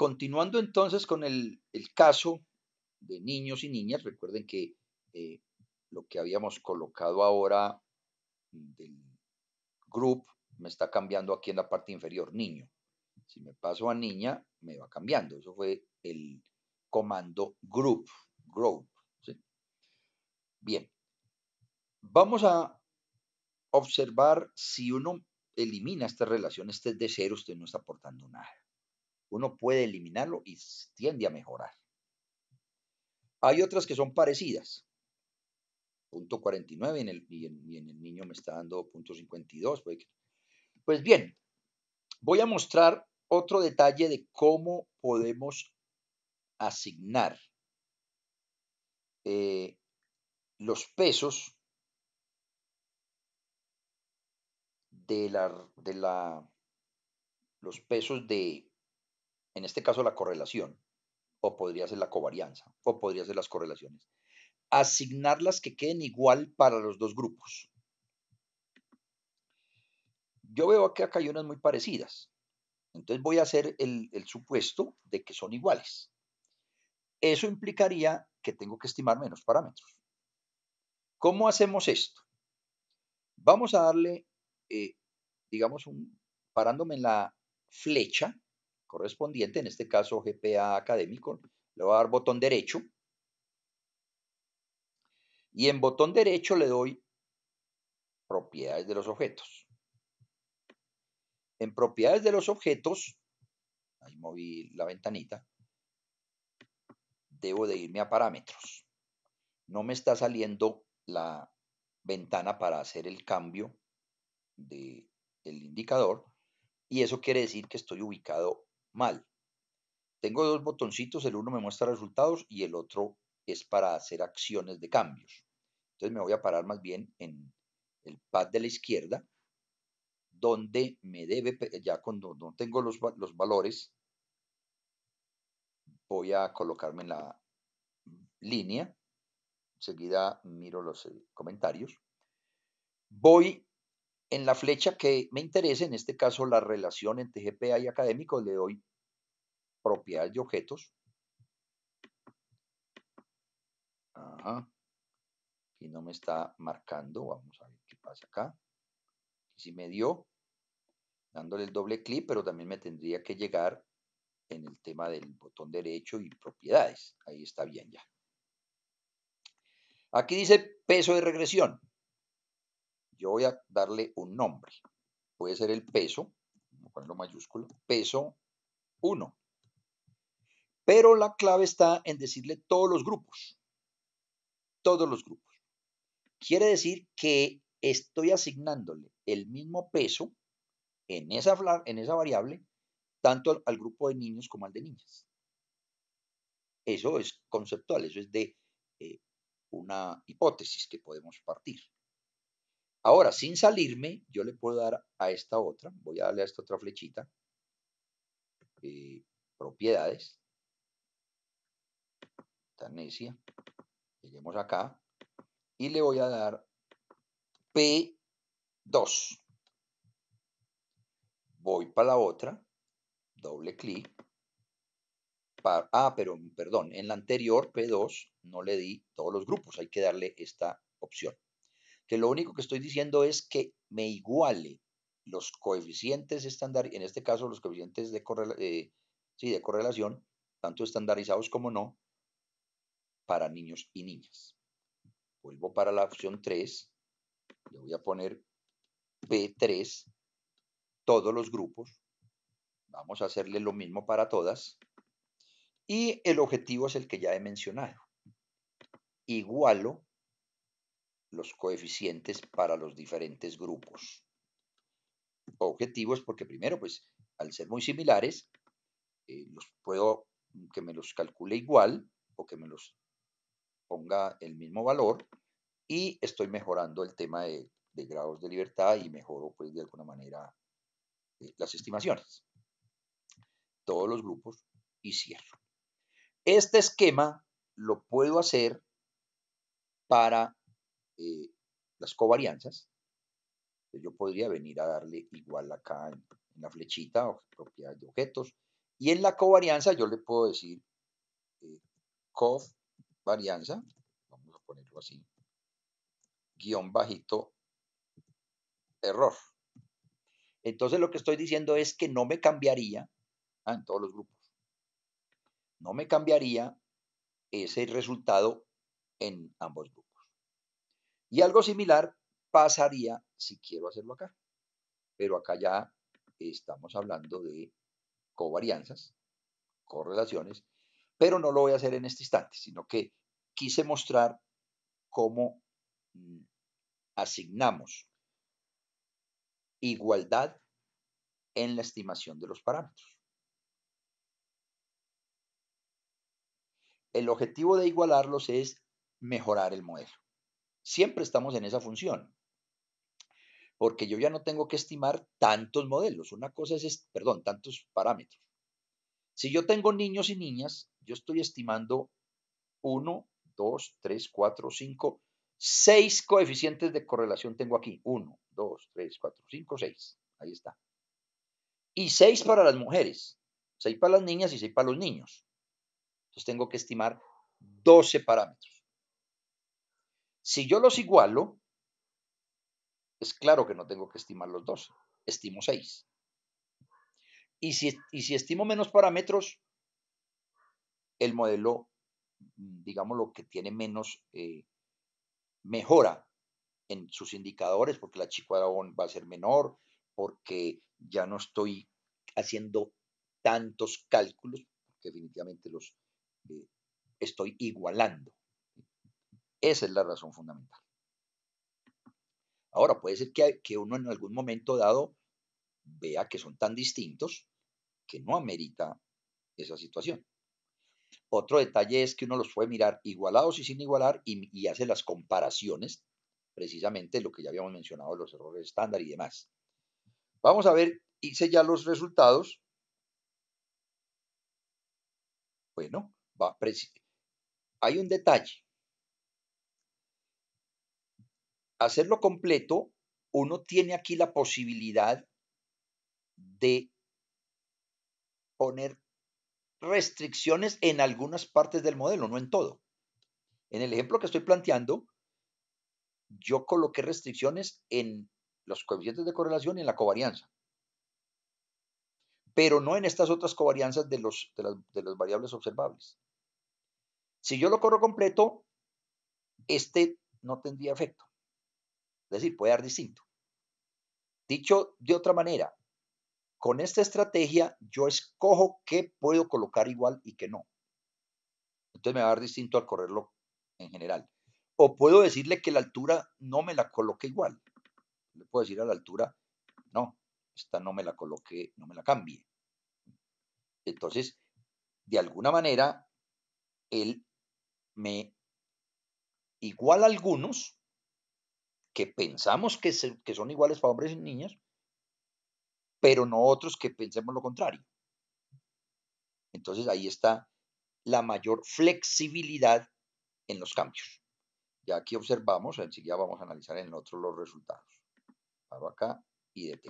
Continuando entonces con el, caso de niños y niñas, recuerden que eh, lo que habíamos colocado ahora del group me está cambiando aquí en la parte inferior, niño. Si me paso a niña, me va cambiando. Eso fue el comando group, group. Bien, vamos a observar si uno elimina esta relación, este de cero, usted no está aportando nada uno puede eliminarlo y tiende a mejorar. Hay otras que son parecidas. Punto 49 y en el, en, el niño me está dando punto 52. Pues bien, voy a mostrar otro detalle de cómo podemos asignar eh, los pesos de la, de la los pesos de en este caso la correlación, o podría ser la covarianza, o podría ser las correlaciones, asignar las que queden igual para los dos grupos. Yo veo que acá hay unas muy parecidas. Entonces voy a hacer el, supuesto de que son iguales. Eso implicaría que tengo que estimar menos parámetros. ¿Cómo hacemos esto? Vamos a darle, eh, digamos, un, parándome en la flecha, correspondiente, en este caso GPA académico, le voy a dar botón derecho. Y en botón derecho le doy propiedades de los objetos. En propiedades de los objetos, ahí moví la ventanita, debo de irme a parámetros. No me está saliendo la ventana para hacer el cambio del el indicador y eso quiere decir que estoy ubicado mal. Tengo dos botoncitos, el uno me muestra resultados y el otro es para hacer acciones de cambios. Entonces me voy a parar más bien en el pad de la izquierda, donde me debe, ya cuando no tengo los, valores, voy a colocarme en la línea. Enseguida miro los eh, comentarios. Voy en la flecha que me interese, en este caso la relación entre GPA y académico, le doy propiedades de objetos. Ajá. Aquí no me está marcando, vamos a ver qué pasa acá. Aquí sí me dio, dándole el doble clic, pero también me tendría que llegar en el tema del botón derecho y propiedades. Ahí está bien ya. Aquí dice peso de regresión yo voy a darle un nombre. Puede ser el peso, vamos a ponerlo mayúsculo, peso 1. Pero la clave está en decirle todos los grupos. Todos los grupos. Quiere decir que estoy asignándole el mismo peso en esa, en esa variable tanto al, grupo de niños como al de niñas. Eso es conceptual, eso es de eh, una hipótesis que podemos partir. Ahora, sin salirme, yo le puedo dar a esta otra, voy a darle a esta otra flechita, eh, propiedades, Tanesia. lleguemos acá, y le voy a dar P2. Voy para la otra, doble clic, ah, pero perdón, en la anterior P2 no le di todos los grupos, hay que darle esta opción que lo único que estoy diciendo es que me iguale los coeficientes estándar, en este caso los coeficientes de, eh, de correlación, tanto estandarizados como no, para niños y niñas. Vuelvo para la opción 3, le voy a poner P3, todos los grupos, vamos a hacerle lo mismo para todas, y el objetivo es el que ya he mencionado. Igualo los coeficientes para los diferentes grupos. Objetivos, porque primero, pues, al ser muy similares, eh, los puedo que me los calcule igual o que me los ponga el mismo valor y estoy mejorando el tema de, grados de libertad y mejoro, pues, de alguna manera eh, las estimaciones. Todos los grupos y cierro. Este esquema lo puedo hacer para eh, las covarianzas. Pues yo podría venir a darle igual acá en, la flechita o propiedad de objetos. Y en la covarianza yo le puedo decir eh, covarianza, vamos a ponerlo así, guión bajito, error. Entonces lo que estoy diciendo es que no me cambiaría, ah, en todos los grupos, no me cambiaría ese resultado en ambos grupos. Y algo similar pasaría si quiero hacerlo acá. Pero acá ya estamos hablando de covarianzas, correlaciones, pero no lo voy a hacer en este instante, sino que quise mostrar cómo mm, asignamos igualdad en la estimación de los parámetros. El objetivo de igualarlos es mejorar el modelo. Siempre estamos en esa función, porque yo ya no tengo que estimar tantos modelos. Una cosa es, perdón, tantos parámetros. Si yo tengo niños y niñas, yo estoy estimando 1, 2, 3, 4, 5, 6 coeficientes de correlación tengo aquí. 1, 2, 3, 4, 5, 6. Ahí está. Y 6 para las mujeres, 6 para las niñas y 6 para los niños. Entonces tengo que estimar 12 parámetros. Si yo los igualo, es claro que no tengo que estimar los dos, estimo seis. Y si, estimo menos parámetros, el modelo, digamos, lo que tiene menos eh, mejora en sus indicadores, porque la chi va a ser menor, porque ya no estoy haciendo tantos cálculos, definitivamente los eh, estoy igualando. Esa es la razón fundamental. Ahora, puede ser que, uno en algún momento dado vea que son tan distintos que no amerita esa situación. Otro detalle es que uno los puede mirar igualados y sin igualar y, hace las comparaciones, precisamente lo que ya habíamos mencionado, los errores estándar y demás. Vamos a ver, hice ya los resultados. Bueno, va, hay un detalle. hacerlo completo, uno tiene aquí la posibilidad de poner restricciones en algunas partes del modelo, no en todo. En el ejemplo que estoy planteando, yo coloqué restricciones en los coeficientes de correlación y en la covarianza, pero no en estas otras covarianzas de, las, de las variables observables. Si yo lo corro completo, este no tendría efecto. Es decir, puede dar distinto. Dicho de otra manera, con esta estrategia yo escojo qué puedo colocar igual y qué no. Entonces me va a dar distinto al correrlo en general. O puedo decirle que la altura no me la coloque igual. Le puedo decir a la altura, no, esta no me la coloque, no me la cambie. Entonces, de alguna manera, él me iguala algunos que pensamos que, son iguales para hombres y niñas, pero no otros que pensemos lo contrario. Entonces ahí está la mayor flexibilidad en los cambios. Ya aquí observamos, enseguida vamos a analizar en el otro los resultados. Paro acá y detengo.